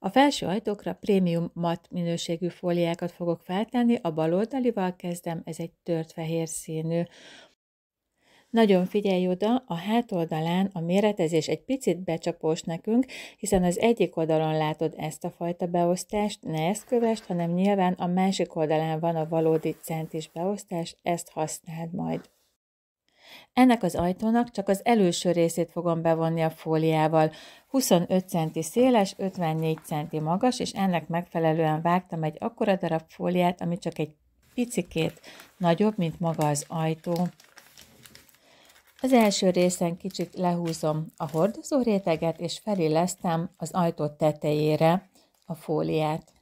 A felső ajtókra prémium mat minőségű fóliákat fogok feltenni, a baloldalival kezdem, ez egy tört fehér színű. Nagyon figyelj oda, a hátoldalán a méretezés egy picit becsapós nekünk, hiszen az egyik oldalon látod ezt a fajta beosztást, ne ezt kövest, hanem nyilván a másik oldalán van a valódi centis beosztás, ezt használd majd. Ennek az ajtónak csak az előső részét fogom bevonni a fóliával. 25 centi széles, 54 centi magas, és ennek megfelelően vágtam egy akkora darab fóliát, ami csak egy picikét nagyobb, mint maga az ajtó. Az első részen kicsit lehúzom a hordozó réteget, és felillesztem az ajtó tetejére a fóliát.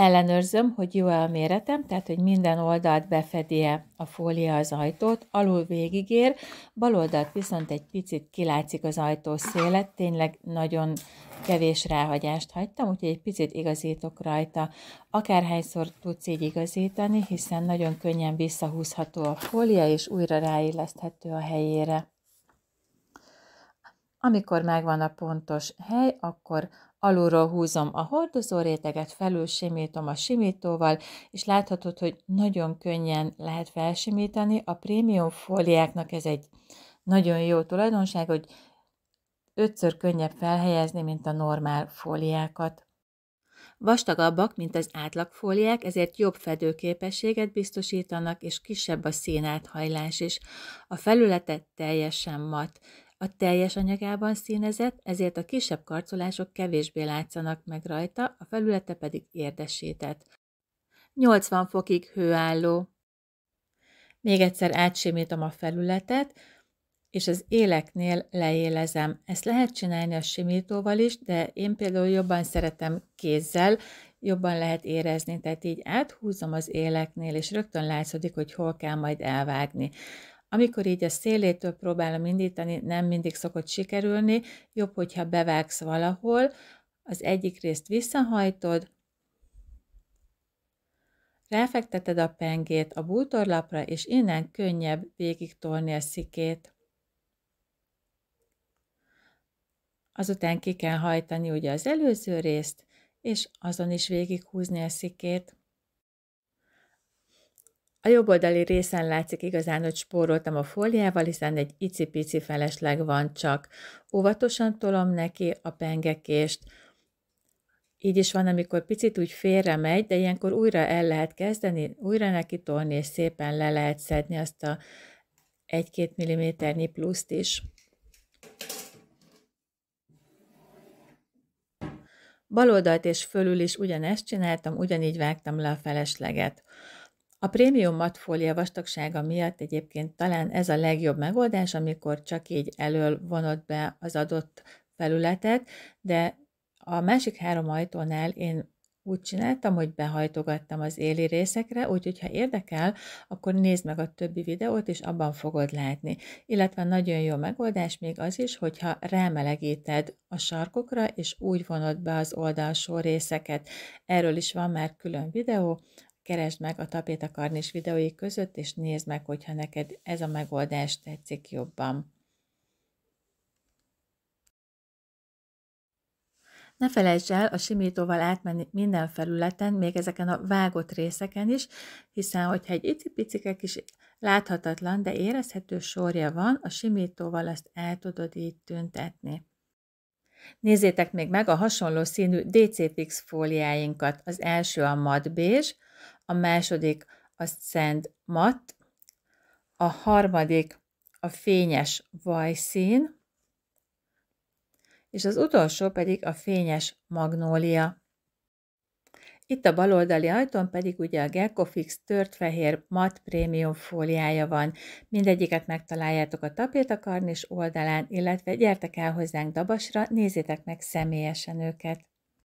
Ellenőrzöm, hogy jó a méretem, tehát hogy minden oldalt befedie a fólia az ajtót, alul végigér, bal oldalt viszont egy picit kilátszik az ajtó szélet, tényleg nagyon kevés ráhagyást hagytam, úgyhogy egy picit igazítok rajta. Akárhányszor tudsz így igazítani, hiszen nagyon könnyen visszahúzható a fólia, és újra ráilleszthető a helyére. Amikor megvan a pontos hely, akkor Alulról húzom a hordozó réteget, felül simítom a simítóval, és láthatod, hogy nagyon könnyen lehet felsimítani. A prémium fóliáknak ez egy nagyon jó tulajdonság, hogy ötször könnyebb felhelyezni, mint a normál fóliákat. Vastagabbak, mint az átlag fóliák, ezért jobb fedőképességet biztosítanak, és kisebb a színáthajlás is. A felülete teljesen mat. A teljes anyagában színezett, ezért a kisebb karcolások kevésbé látszanak meg rajta, a felülete pedig érdesített. 80 fokig hőálló. Még egyszer átsimítom a felületet, és az éleknél leélezem. Ezt lehet csinálni a simítóval is, de én például jobban szeretem kézzel, jobban lehet érezni, tehát így áthúzom az éleknél, és rögtön látszódik, hogy hol kell majd elvágni. Amikor így a szélétől próbálom indítani, nem mindig szokott sikerülni, jobb, hogyha bevágsz valahol, az egyik részt visszahajtod, ráfekteted a pengét a bútorlapra, és innen könnyebb tolni a szikét. Azután ki kell hajtani ugye az előző részt, és azon is végighúzni a szikét. A jobb oldali részen látszik igazán, hogy spóroltam a fóliával, hiszen egy icipici felesleg van csak. Óvatosan tolom neki a pengekést. Így is van, amikor picit úgy félre megy, de ilyenkor újra el lehet kezdeni, újra neki tolni, és szépen le lehet szedni azt a 1-2 milliméternyi pluszt is. Baloldalt és fölül is ugyanezt csináltam, ugyanígy vágtam le a felesleget. A prémium matfólia vastagsága miatt egyébként talán ez a legjobb megoldás, amikor csak így elől vonod be az adott felületet, de a másik három ajtónál én úgy csináltam, hogy behajtogattam az éli részekre, úgyhogy ha érdekel, akkor nézd meg a többi videót, és abban fogod látni. Illetve nagyon jó megoldás még az is, hogyha rámelegíted a sarkokra, és úgy vonod be az oldalsó részeket. Erről is van már külön videó, keresd meg a tapétakarnis videói között, és nézd meg, hogyha neked ez a megoldás tetszik jobban. Ne felejtsd el a simítóval átmenni minden felületen, még ezeken a vágott részeken is, hiszen hogyha egy icipicike kis láthatatlan, de érezhető sorja van, a simítóval azt el tudod így tüntetni. Nézzétek még meg a hasonló színű DC Fix fóliáinkat. Az első a madbés, a második a Szent Mat, a harmadik a fényes vajszín, és az utolsó pedig a fényes magnólia. Itt a baloldali ajtón pedig ugye a Gekofix tört fehér mat prémium fóliája van. Mindegyiket megtaláljátok a tapétakarnis oldalán, illetve gyertek el hozzánk Dabasra, nézzétek meg személyesen őket.